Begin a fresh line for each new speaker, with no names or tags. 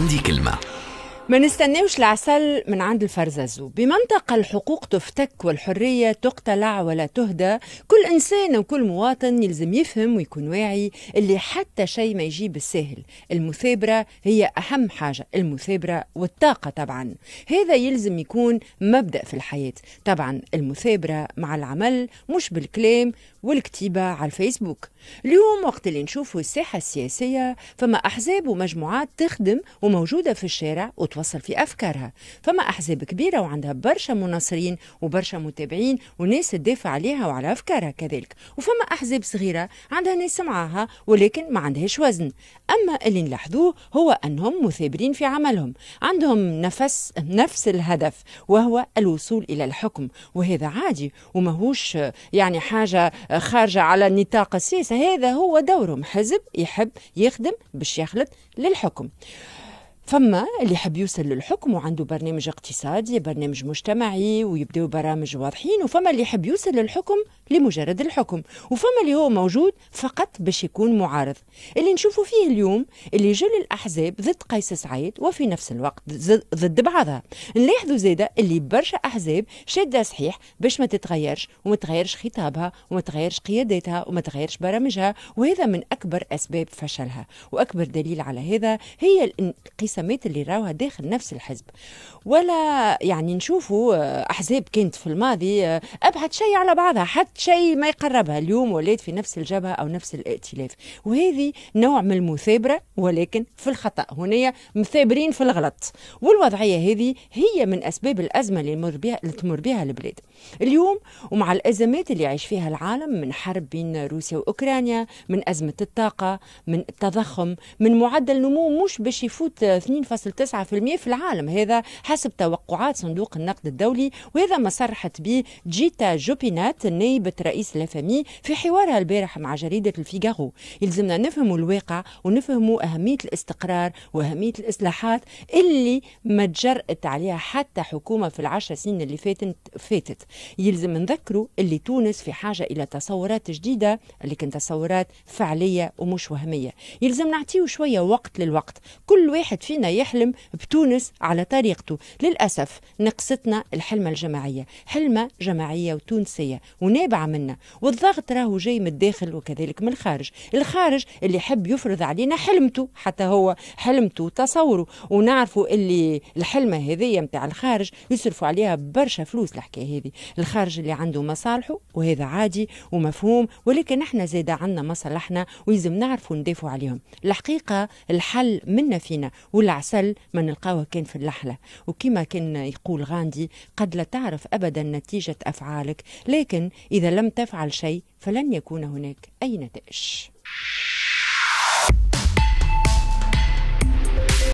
عندي كلمة ما نستناوش العسل من عند الفرززو بمنطقة الحقوق تفتك والحرية تقتلع ولا تهدى كل إنسان وكل مواطن يلزم يفهم ويكون واعي اللي حتى شيء ما يجي بالسهل المثابرة هي أهم حاجة المثابرة والطاقة طبعا هذا يلزم يكون مبدأ في الحياة طبعا المثابرة مع العمل مش بالكلام والكتيبة على الفيسبوك اليوم وقت اللي نشوفوا الساحة السياسية فما أحزاب ومجموعات تخدم وموجودة في الشارع وتوصل تتوصل في افكارها فما احزاب كبيره وعندها برشا مناصرين وبرشا متابعين وناس تدافع عليها وعلى افكارها كذلك وفما احزاب صغيره عندها ناس معاها ولكن ما عندهاش وزن اما اللي نلاحظوه هو انهم مثابرين في عملهم عندهم نفس نفس الهدف وهو الوصول الى الحكم وهذا عادي وماهوش يعني حاجه خارجه على نطاق السياسه هذا هو دورهم حزب يحب يخدم باش يخلط للحكم فما اللي حب يوصل للحكم وعنده برنامج اقتصادي برنامج مجتمعي ويبداو برامج واضحين وفما اللي يحب يوصل للحكم لمجرد الحكم وفما اللي هو موجود فقط باش يكون معارض اللي نشوفوا فيه اليوم اللي جل الاحزاب ضد قيس سعيد وفي نفس الوقت ضد بعضها نلاحظوا زيدا اللي برشا احزاب شاده صحيح باش ما تتغيرش وما تغيرش خطابها وما تغيرش قياداتها وما تغيرش برامجها وهذا من اكبر اسباب فشلها واكبر دليل على هذا هي الانقسام سميت اللي راوها داخل نفس الحزب ولا يعني نشوفوا آه، احزاب كانت في الماضي آه، ابعد شيء على بعضها حتى شيء ما يقربها اليوم ولات في نفس الجبهه او نفس الائتلاف وهذه نوع من المثابره ولكن في الخطا هنا مثابرين في الغلط والوضعيه هذه هي من اسباب الازمه اللي تمر بها البلاد اليوم ومع الازمات اللي يعيش فيها العالم من حرب بين روسيا واوكرانيا من ازمه الطاقه من التضخم من معدل نمو مش باش يفوت 2.9% في العالم هذا حسب توقعات صندوق النقد الدولي وهذا ما صرحت به جيتا جوبينات نائبة رئيس لافامي في حوارها البارح مع جريدة الفيغارو يلزمنا نفهموا الواقع ونفهموا أهمية الاستقرار وأهمية الإصلاحات اللي ما تجرأت عليها حتى حكومة في العشر سنين اللي فاتت فاتت يلزم نذكروا اللي تونس في حاجة إلى تصورات جديدة اللي كانت تصورات فعلية ومش وهمية يلزم نعطيه شوية وقت للوقت كل واحد فينا يحلم بتونس على طريقته للأسف نقصتنا الحلمة الجماعية حلمة جماعية وتونسية ونابعة منا والضغط راهو جاي من الداخل وكذلك من الخارج الخارج اللي يحب يفرض علينا حلمته حتى هو حلمته وتصوره ونعرفوا اللي الحلمة هذية متاع الخارج يصرفوا عليها برشا فلوس الحكاية هذه الخارج اللي عنده مصالحه وهذا عادي ومفهوم ولكن احنا زاد عندنا مصالحنا ويزم نعرفوا ندافعوا عليهم الحقيقة الحل منا فينا والعسل ما نلقاوه كان في اللحلة وكما كان يقول غاندي قد لا تعرف أبدا نتيجة أفعالك لكن إذا لم تفعل شيء فلن يكون هناك أي نتائج